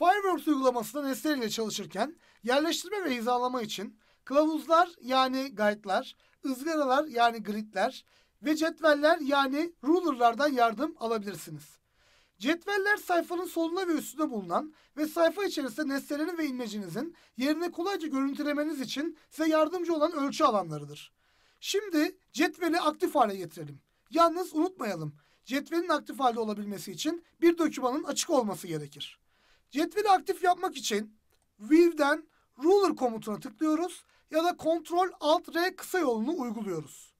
Fireworks uygulamasında nesneler ile çalışırken yerleştirme ve hizalama için kılavuzlar yani guide'lar, ızgaralar yani gridler ve cetveller yani ruler'lardan yardım alabilirsiniz. Cetveller sayfanın solunda ve üstünde bulunan ve sayfa içerisinde nesnelerin ve imlecinizin yerine kolayca görüntülemeniz için size yardımcı olan ölçü alanlarıdır. Şimdi cetveli aktif hale getirelim. Yalnız unutmayalım, cetvelin aktif halde olabilmesi için bir dokümanın açık olması gerekir. Cetveli aktif yapmak için View'den Ruler komutuna tıklıyoruz ya da Ctrl Alt R kısa yolunu uyguluyoruz.